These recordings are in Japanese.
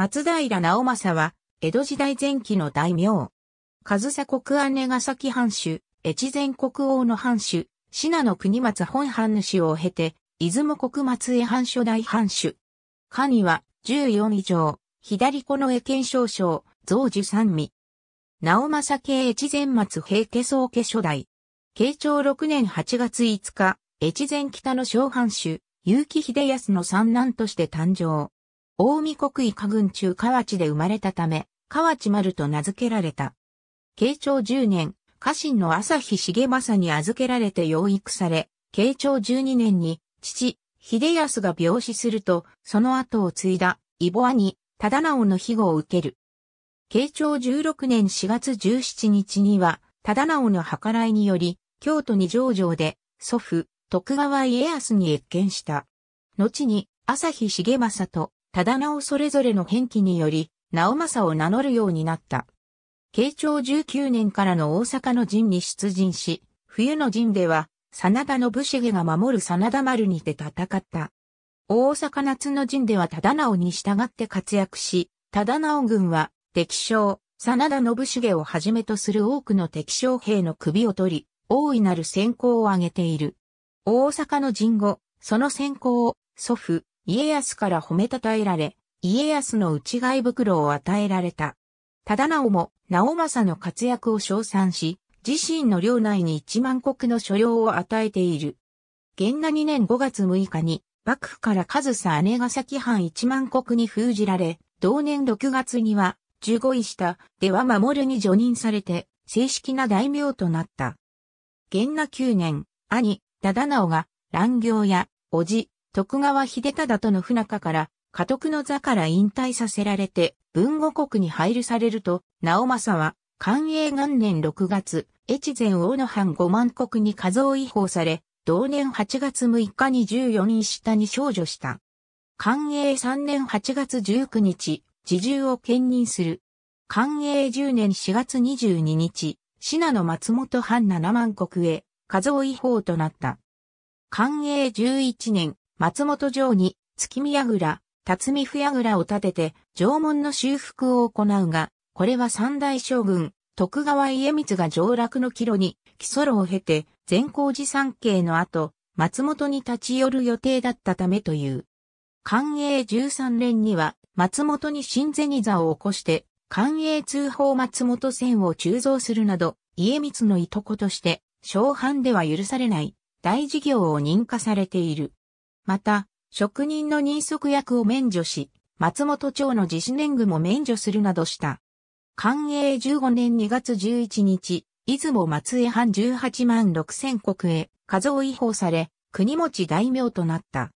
松平直政は、江戸時代前期の大名。上総国姉ヶ崎藩主、越前国王の藩主、信濃国松本藩主を経て、出雲国松江藩初代藩主。下には、14以上、左子の江県少将、増寿三味。直政系越前松平家宗家初代。慶長6年8月5日、越前北の小藩主、結城秀康の三男として誕生。大見国医下郡中河内で生まれたため、河内丸と名付けられた。慶長10年、家臣の朝日重政に預けられて養育され、慶長12年に、父、秀康が病死すると、その後を継いだ、イボ兄、忠直の庇護を受ける。慶長16年4月17日には、忠直の計らいにより、京都に上場で、祖父、徳川家康に越見した。後に、朝日重政と忠直それぞれの変記により、直政を名乗るようになった。慶長19年からの大阪の陣に出陣し、冬の陣では、真田信繁が守る真田丸にて戦った。大阪夏の陣では忠直に従って活躍し、忠直軍は、敵将、真田信繁をはじめとする多くの敵将兵の首を取り、大いなる先行を挙げている。大阪の陣後、その先行を、祖父、家康から褒めたたえられ、家康の内外袋を与えられた。忠直も、直政の活躍を称賛し、自身の領内に1万国の所領を与えている。元那2年5月6日に、幕府から上総姉ヶ崎藩1万国に封じられ、同年6月には、十五位下、では守に除任されて、正式な大名となった。元那9年、兄、忠直が、乱行や、叔父、徳川秀忠との不仲から、家督の座から引退させられて、文後国に配慮されると、直政は、寛永元年6月、越前大野藩五万国に家像違法され、同年8月6日に14人下に少女した。寛永3年8月19日、自重を兼任する。寛永10年4月22日、信濃松本藩七万国へ、家像違法となった。寛永11年松本城に月見櫓、辰巳府櫓を建てて城門の修復を行うが、これは三大将軍、徳川家光が上洛の帰路に、基礎を経て、善光寺三景の後、松本に立ち寄る予定だったためという。寛永13年には、松本に新銭座を起こして、寛永通報松本線を鋳造するなど、家光のいとことして、小藩では許されない、大事業を認可されている。また、職人の人足役を免除し、松本町の自主年貢も免除するなどした。寛永15年2月11日、出雲松江藩18万6千国へ、家増違法され、国持ち大名となった。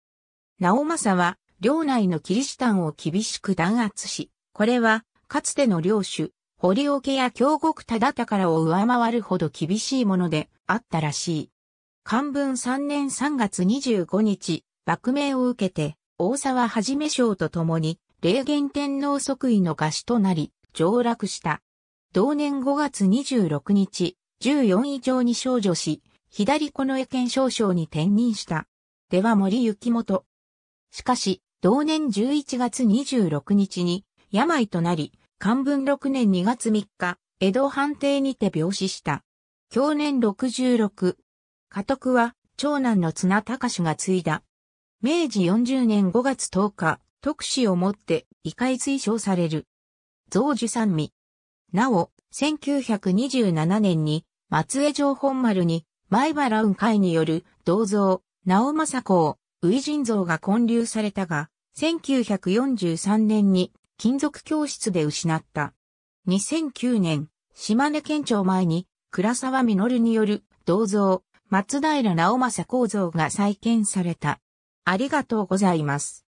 直政は、領内のキリシタンを厳しく弾圧し、これは、かつての領主、堀桶や京極忠宝を上回るほど厳しいものであったらしい。漢文3年3月25日、幕命を受けて、大沢はじめ将と共に、霊元天皇即位の歌手となり、上落した。同年5月26日、14位上に少女し、左この絵剣少将に転任した。では森幸元。しかし、同年11月26日に、病となり、漢文6年2月3日、江戸判定にて病死した。去年66。家督は、長男の綱隆が継いだ。明治40年5月10日、特使をもって異界推奨される。増寿三味。なお、1927年に松江城本丸に前原雲海による銅像、直政公、初神像が建立されたが、1943年に金属教室で失った。2009年、島根県庁前に倉沢実による銅像、松平直政公像が再建された。ありがとうございます。